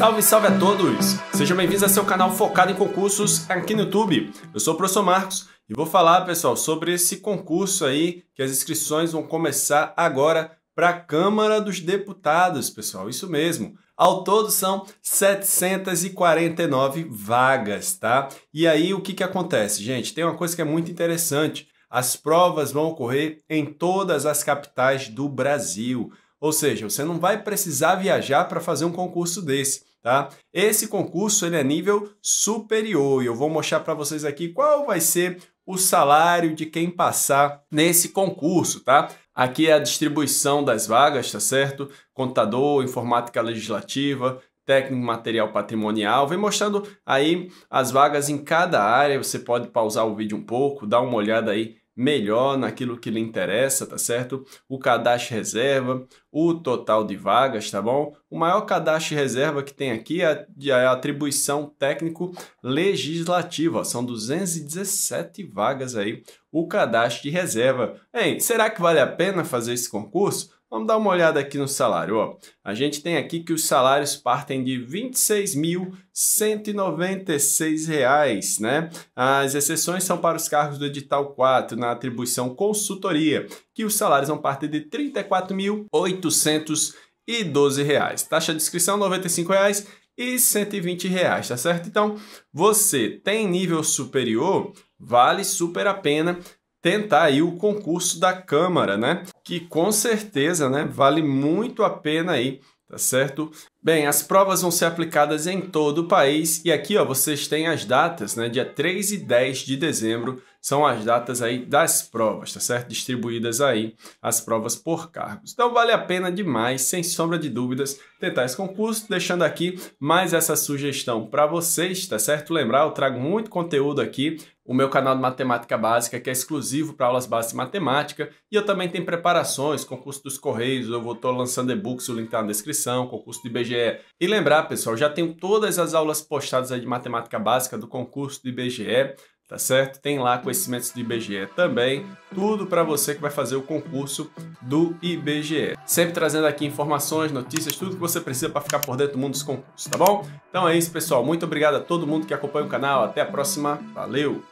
Salve, salve a todos! Sejam bem-vindos a seu canal focado em concursos aqui no YouTube. Eu sou o professor Marcos e vou falar, pessoal, sobre esse concurso aí que as inscrições vão começar agora para a Câmara dos Deputados, pessoal. Isso mesmo. Ao todo são 749 vagas, tá? E aí o que, que acontece, gente? Tem uma coisa que é muito interessante. As provas vão ocorrer em todas as capitais do Brasil. Ou seja, você não vai precisar viajar para fazer um concurso desse tá? Esse concurso ele é nível superior e eu vou mostrar para vocês aqui qual vai ser o salário de quem passar nesse concurso, tá? Aqui é a distribuição das vagas, tá certo? Contador, informática legislativa, técnico material patrimonial, vem mostrando aí as vagas em cada área, você pode pausar o vídeo um pouco, dar uma olhada aí melhor naquilo que lhe interessa, tá certo? O cadastro reserva, o total de vagas, tá bom? O maior cadastro reserva que tem aqui é a é atribuição técnico-legislativa, são 217 vagas aí, o cadastro de reserva. Hein, será que vale a pena fazer esse concurso? Vamos dar uma olhada aqui no salário. Ó, a gente tem aqui que os salários partem de R$ 26.196, né? As exceções são para os cargos do edital 4, na atribuição consultoria, que os salários vão partir de R$ 34.812. Taxa de inscrição R$ 95,00 e 120 reais, tá certo? Então, você tem nível superior, vale super a pena tentar aí o concurso da Câmara, né? Que com certeza, né, vale muito a pena aí, tá certo? Bem, as provas vão ser aplicadas em todo o país e aqui ó, vocês têm as datas, né? Dia 3 e 10 de dezembro são as datas aí das provas, tá certo? Distribuídas aí as provas por cargos. Então vale a pena demais, sem sombra de dúvidas, tentar esse concurso, deixando aqui mais essa sugestão para vocês, tá certo? Lembrar, eu trago muito conteúdo aqui, o meu canal de matemática básica, que é exclusivo para aulas básicas de matemática. E eu também tenho preparações, concurso dos Correios, eu vou estou lançando e-books, o link está na descrição, concurso de BG IBGE. É, e lembrar, pessoal, já tenho todas as aulas postadas de matemática básica do concurso do IBGE, tá certo? Tem lá conhecimentos do IBGE também, tudo para você que vai fazer o concurso do IBGE. Sempre trazendo aqui informações, notícias, tudo que você precisa para ficar por dentro do mundo dos concursos, tá bom? Então é isso, pessoal. Muito obrigado a todo mundo que acompanha o canal. Até a próxima. Valeu!